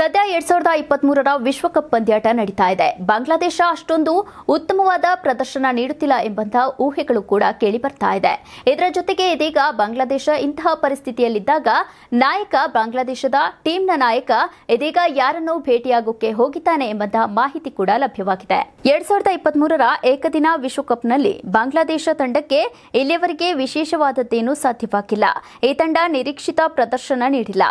ಸದ್ಯ ಎರಡ್ ಸಾವಿರದ ಇಪ್ಪತ್ತ್ ಮೂರರ ವಿಶ್ವಕಪ್ ಪಂದ್ಯಾಟ ನಡೀತಾ ಇದೆ ಬಾಂಗ್ಲಾದೇಶ ಅಷ್ಟೊಂದು ಉತ್ತಮವಾದ ಪ್ರದರ್ಶನ ನೀಡುತ್ತಿಲ್ಲ ಎಂಬಂತಹ ಊಹೆಗಳು ಕೂಡ ಕೇಳಿ ಬರ್ತಾ ಇದೆ ಇದರ ಜೊತೆಗೆ ಇದೀಗ ಬಾಂಗ್ಲಾದೇಶ ಇಂತಹ ಪರಿಸ್ಥಿತಿಯಲ್ಲಿದ್ದಾಗ ನಾಯಕ ಬಾಂಗ್ಲಾದೇಶದ ಟೀಮ್ನ ನಾಯಕ ಇದೀಗ ಯಾರನ್ನು ಭೇಟಿಯಾಗೋಕೆ ಹೋಗಿದ್ದಾನೆ ಎಂಬಂತಹ ಮಾಹಿತಿ ಕೂಡ ಲಭ್ಯವಾಗಿದೆ ಎರಡ್ ಸಾವಿರದ ಇಪ್ಪತ್ತ್ ಮೂರರ ಏಕದಿನ ವಿಶ್ವಕಪ್ನಲ್ಲಿ ಬಾಂಗ್ಲಾದೇಶ ತಂಡಕ್ಕೆ ಇಲ್ಲಿಯವರೆಗೆ ವಿಶೇಷವಾದದ್ದೇನೂ ಸಾಧ್ಯವಾಗಿಲ್ಲ ಈ ತಂಡ ನಿರೀಕ್ಷಿತ ಪ್ರದರ್ಶನ ನೀಡಿಲ್ಲ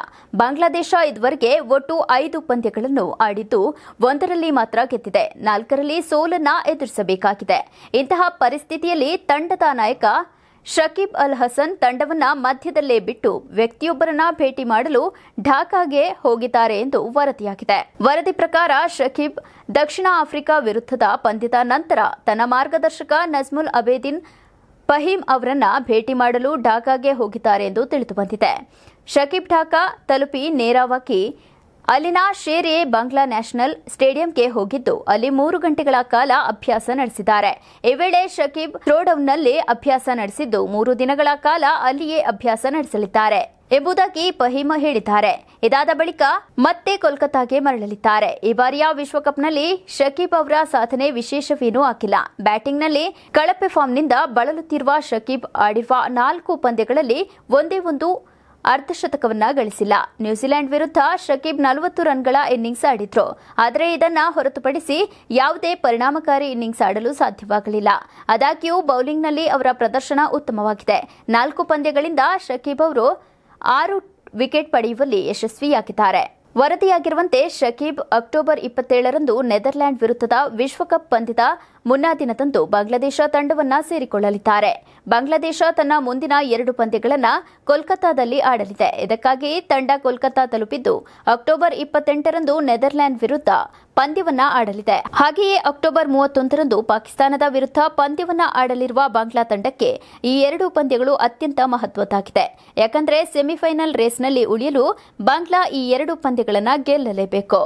ಬಾಂಗ್ಲಾದೇಶ ಇದುವರೆಗೆ ಒಟ್ಟು ಐದು ಪಂದ್ಯಗಳನ್ನು ಆಡಿದ್ದು ಒಂದರಲ್ಲಿ ಮಾತ್ರ ಗೆದ್ದಿದೆ ನಾಲ್ಕರಲ್ಲಿ ಸೋಲನ್ನ ಎದುರಿಸಬೇಕಾಗಿದೆ ಇಂತಹ ಪರಿಸ್ಥಿತಿಯಲ್ಲಿ ತಂಡದ ನಾಯಕ ಶಕೀಬ್ ಅಲ್ ಹಸನ್ ತಂಡವನ್ನ ಮಧ್ಯದಲ್ಲೇ ಬಿಟ್ಟು ವ್ಯಕ್ತಿಯೊಬ್ಬರನ್ನ ಭೇಟಿ ಮಾಡಲು ಢಾಕಾಗೆ ಹೋಗಿದ್ದಾರೆ ಎಂದು ವರದಿಯಾಗಿದೆ ವರದಿ ಪ್ರಕಾರ ಶಕೀಬ್ ದಕ್ಷಿಣ ಆಫ್ರಿಕಾ ವಿರುದ್ಧದ ಪಂದ್ಯದ ನಂತರ ತನ್ನ ಮಾರ್ಗದರ್ಶಕ ನಜ್ಮುಲ್ ಅಬೇದಿನ್ ಫಹೀಮ್ ಅವರನ್ನ ಭೇಟಿ ಮಾಡಲು ಢಾಕಾಗೆ ಹೋಗಿದ್ದಾರೆ ಎಂದು ತಿಳಿದುಬಂದಿದೆ ಶಕೀಬ್ ಢಾಕಾ ತಲುಪಿ ನೇರವಾಗಿ ಅಲ್ಲಿನ ಶೇರ್ ಎ ಬಾಂಗ್ಲಾ ನ್ಯಾಷನಲ್ ಸ್ಟೇಡಿಯಂಗೆ ಹೋಗಿದ್ದು ಅಲ್ಲಿ ಮೂರು ಗಂಟೆಗಳ ಕಾಲ ಅಭ್ಯಾಸ ನಡೆಸಿದ್ದಾರೆ ಈ ವೇಳೆ ಶಕೀಬ್ ಥ್ರೋಡೌನ್ನಲ್ಲಿ ಅಭ್ಯಾಸ ನಡೆಸಿದ್ದು ಮೂರು ದಿನಗಳ ಕಾಲ ಅಲ್ಲಿಯೇ ಅಭ್ಯಾಸ ನಡೆಸಲಿದ್ದಾರೆ ಎಂಬುದಾಗಿ ಪಹಿಮ ಹೇಳಿದ್ದಾರೆ ಇದಾದ ಬಳಿಕ ಮತ್ತೆ ಕೋಲ್ಕತ್ತಾಗೆ ಮರಳಲಿದ್ದಾರೆ ಈ ಬಾರಿಯ ವಿಶ್ವಕಪ್ನಲ್ಲಿ ಶಕೀಬ್ ಅವರ ಸಾಧನೆ ವಿಶೇಷವೇನೂ ಆಗಿಲ್ಲ ಬ್ಯಾಟಿಂಗ್ನಲ್ಲಿ ಕಳಪೆ ಫಾರ್ಮ್ನಿಂದ ಬಳಲುತ್ತಿರುವ ಶಕೀಬ್ ಆಡಿರುವ ನಾಲ್ಕು ಪಂದ್ಯಗಳಲ್ಲಿ ಒಂದೇ ಒಂದು ಅರ್ಧಶತಕವನ್ನ ಗಳಿಸಿಲ್ಲ ನ್ಯೂಜಿಲೆಂಡ್ ವಿರುದ್ಧ ಶಕೀಬ್ ನಲವತ್ತು ರನ್ಗಳ ಇನ್ನಿಂಗ್ಸ್ ಆಡಿದ್ರು ಆದರೆ ಇದನ್ನು ಹೊರತುಪಡಿಸಿ ಯಾವುದೇ ಪರಿಣಾಮಕಾರಿ ಇನ್ನಿಂಗ್ಸ್ ಆಡಲು ಸಾಧ್ಯವಾಗಲಿಲ್ಲ ಆದಾಗ್ಯೂ ಬೌಲಿಂಗ್ನಲ್ಲಿ ಅವರ ಪ್ರದರ್ಶನ ಉತ್ತಮವಾಗಿದೆ ನಾಲ್ಕು ಪಂದ್ಯಗಳಿಂದ ಶಕೀಬ್ ಅವರು ಆರು ವಿಕೆಟ್ ಪಡೆಯುವಲ್ಲಿ ಯಶಸ್ವಿಯಾಗಿದ್ದಾರೆ ವರದಿಯಾಗಿರುವಂತೆ ಶಕೀಬ್ ಅಕ್ಟೋಬರ್ ಇಪ್ಪತ್ತೇಳರಂದು ನೆದರ್ಲ್ಯಾಂಡ್ ವಿರುದ್ಧದ ವಿಶ್ವಕಪ್ ಪಂದ್ಯದ ಮುನ್ನಾ ದಿನದಂದು ಬಾಂಗ್ಲಾದೇಶ ತಂಡವನ್ನು ಸೇರಿಕೊಳ್ಳಲಿದ್ದಾರೆ ಬಾಂಗ್ಲಾದೇಶ ತನ್ನ ಮುಂದಿನ ಎರಡು ಪಂದ್ಯಗಳನ್ನು ಕೋಲ್ಕತ್ತಾದಲ್ಲಿ ಆಡಲಿದೆ ಇದಕ್ಕಾಗಿ ತಂಡ ಕೋಲ್ಕತ್ತಾ ತಲುಪಿದ್ದು ಅಕ್ಟೋಬರ್ ಇಪ್ಪತ್ತೆಂಟರಂದು ನೆದರ್ಲ್ಯಾಂಡ್ ವಿರುದ್ಧ ಪಂದ್ಯವನ್ನ ಆಡಲಿದೆ ಹಾಗೆಯೇ ಅಕ್ಟೋಬರ್ ಮೂವತ್ತೊಂದರಂದು ಪಾಕಿಸ್ತಾನದ ವಿರುದ್ಧ ಪಂದ್ಯವನ್ನ ಆಡಲಿರುವ ಬಾಂಗ್ಲಾ ತಂಡಕ್ಕೆ ಈ ಎರಡು ಪಂದ್ಯಗಳು ಅತ್ಯಂತ ಮಹತ್ವದ್ದಾಗಿದೆ ಯಾಕಂದರೆ ಸೆಮಿಫೈನಲ್ ರೇಸ್ನಲ್ಲಿ ಉಳಿಯಲು ಬಾಂಗ್ಲಾ ಈ ಎರಡು ಪಂದ್ಯಗಳನ್ನು ಗೆಲ್ಲಲೇಬೇಕು